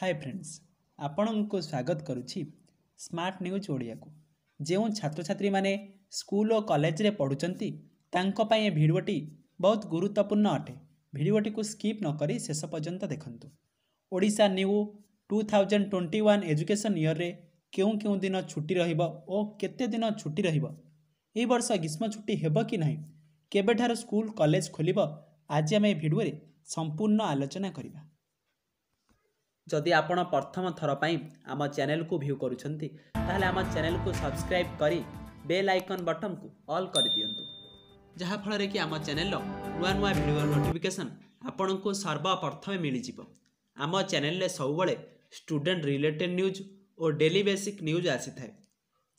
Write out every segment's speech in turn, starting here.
ହାଏ friends ଆପଣଙ୍କୁ ସ୍ୱାଗତ କରୁଛି ସ୍ମାର୍ଟ ନ୍ୟୁଜ୍ ଓଡ଼ିଆକୁ ଯେଉଁ ଛାତ୍ରଛାତ୍ରୀମାନେ ସ୍କୁଲ ଓ କଲେଜରେ ପଢ଼ୁଛନ୍ତି ତାଙ୍କ ପାଇଁ ଏ ଭିଡ଼ିଓଟି ବହୁତ ଗୁରୁତ୍ୱପୂର୍ଣ୍ଣ ଅଟେ ଭିଡ଼ିଓଟିକୁ ସ୍କିପ୍ ନକରି ଶେଷ ପର୍ଯ୍ୟନ୍ତ ଦେଖନ୍ତୁ Odisha new two thousand twenty one education ଇୟର୍ରେ କେଉଁ କେଉଁ ଦିନ ଛୁଟି ରହିବ ଓ କେତେ ଦିନ ଛୁଟି ରହିବ ଏହି ବର୍ଷ ଗ୍ରୀଷ୍ମ ଛୁଟି ହେବ କି ନାହିଁ କେବେଠାରୁ ସ୍କୁଲ କଲେଜ ଖୋଲିବ ଆଜି ଆମେ ଏହି ଭିଡ଼ିଓରେ ସମ୍ପୂର୍ଣ୍ଣ ଆଲୋଚନା କରିବା ଯଦି ଆପଣ ପ୍ରଥମ ଥର ପାଇଁ ଆମ ଚ୍ୟାନେଲକୁ ଭ୍ୟୁ କରୁଛନ୍ତି ତାହେଲେ ଆମ ଚ୍ୟାନେଲକୁ ସବସ୍କ୍ରାଇବ୍ କରି ବେଲ୍ ଆଇକନ୍ ବଟନ୍କୁ ଅଲ୍ କରିଦିଅନ୍ତୁ ଯାହାଫଳରେ କି ଆମ ଚ୍ୟାନେଲର ନୂଆ ନୂଆ ଭିଡ଼ିଓର ନୋଟିଫିକେସନ୍ ଆପଣଙ୍କୁ ସର୍ବପ୍ରଥମେ ମିଳିଯିବ ଆମ ଚ୍ୟାନେଲରେ ସବୁବେଳେ ଷ୍ଟୁଡେଣ୍ଟ ରିଲେଟେଡ୍ ନ୍ୟୁଜ୍ ଓ ଡେଲି ବେସିକ୍ ନ୍ୟୁଜ୍ ଆସିଥାଏ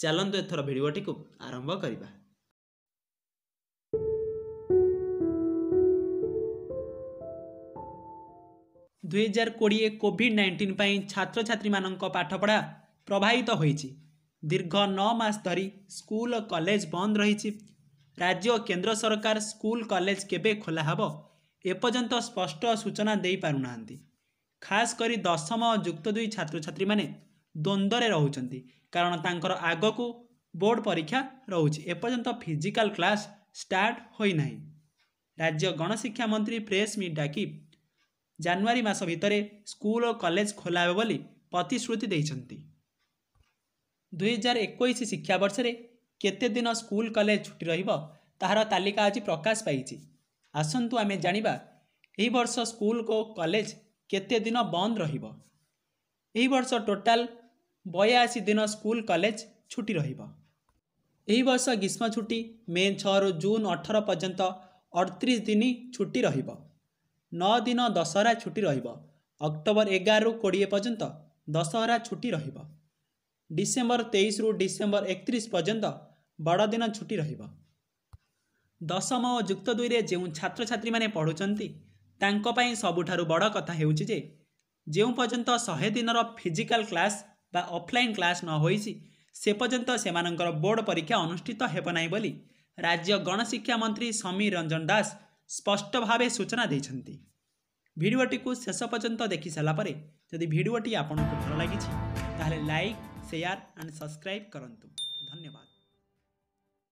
ଚାଲନ୍ତୁ ଏଥର ଭିଡ଼ିଓଟିକୁ ଆରମ୍ଭ କରିବା ଦୁଇହଜାର କୋଡ଼ିଏ କୋଭିଡ଼ ନାଇଣ୍ଟିନ୍ ପାଇଁ ଛାତ୍ରଛାତ୍ରୀମାନଙ୍କ ପାଠପଢ଼ା ପ୍ରଭାବିତ ହୋଇଛି ଦୀର୍ଘ ନଅ ମାସ ଧରି ସ୍କୁଲ ଓ କଲେଜ ବନ୍ଦ ରହିଛି ରାଜ୍ୟ ଓ କେନ୍ଦ୍ର ସରକାର ସ୍କୁଲ କଲେଜ କେବେ ଖୋଲା ହେବ ଏପର୍ଯ୍ୟନ୍ତ ସ୍ପଷ୍ଟ ସୂଚନା ଦେଇପାରୁନାହାନ୍ତି ଖାସ କରି ଦଶମ ଓ ଯୁକ୍ତ ଦୁଇ ଛାତ୍ରଛାତ୍ରୀମାନେ ଦ୍ୱନ୍ଦ୍ୱରେ ରହୁଛନ୍ତି କାରଣ ତାଙ୍କର ଆଗକୁ ବୋର୍ଡ଼ ପରୀକ୍ଷା ରହୁଛି ଏପର୍ଯ୍ୟନ୍ତ ଫିଜିକାଲ କ୍ଲାସ୍ ଷ୍ଟାର୍ଟ ହୋଇନାହିଁ ରାଜ୍ୟ ଗଣଶିକ୍ଷା ମନ୍ତ୍ରୀ ପ୍ରେସ୍ ମିଟ୍ ଡାକି जानुवरी मास भित स्कुल ओ कलेज बोली प्रतिश्रुति दुई हजार एकै शिक्षा वर्षले केतेदिन स्कुल कलेज रहिबो र तालिका आज प्रकाश पाइछि आसंतु आमे जानिबा यो वर्ष स्कुलको कलेज केतेदिन बन्द टोटल 82 दिन स्कुल कलेज छुटी रीष्म छुटी मे रो जून 18 पर्यंत 38 दिन छुट्टी रहिबो नौ दिन दशहरा छुट्टी अक्टोबर रु एघारु क दशहरा छुट्टी रिसेम्बर तेइस रु डिसेम्बर एकतिस पर्यन्त बडदिन छुटी र दसमत दुई जो छैन पढुन्छ तपाईँ सबुठु बड कथा जौँ पर्यन्त शेदिन फिजिकल क्लास बा ऑफलाइन क्लास न से नहोस् सेपर्न्त बोर्ड परीक्षा अनुष्ठित हे बोली राज्य गणशिक्षा मंत्री समीर रंजन दास ସ୍ପଷ୍ଟ ଭାବେ ସୂଚନା ଦେଇଛନ୍ତି ଭିଡ଼ିଓଟିକୁ ଶେଷ ପର୍ଯ୍ୟନ୍ତ ଦେଖିସାରିଲା ପରେ ଯଦି ଭିଡ଼ିଓଟି ଆପଣଙ୍କୁ ଭଲ ଲାଗିଛି ତାହେଲେ ଲାଇକ୍ ସେୟାର ଆଣ୍ଡ ସବସ୍କ୍ରାଇବ୍ କରନ୍ତୁ ଧନ୍ୟବାଦ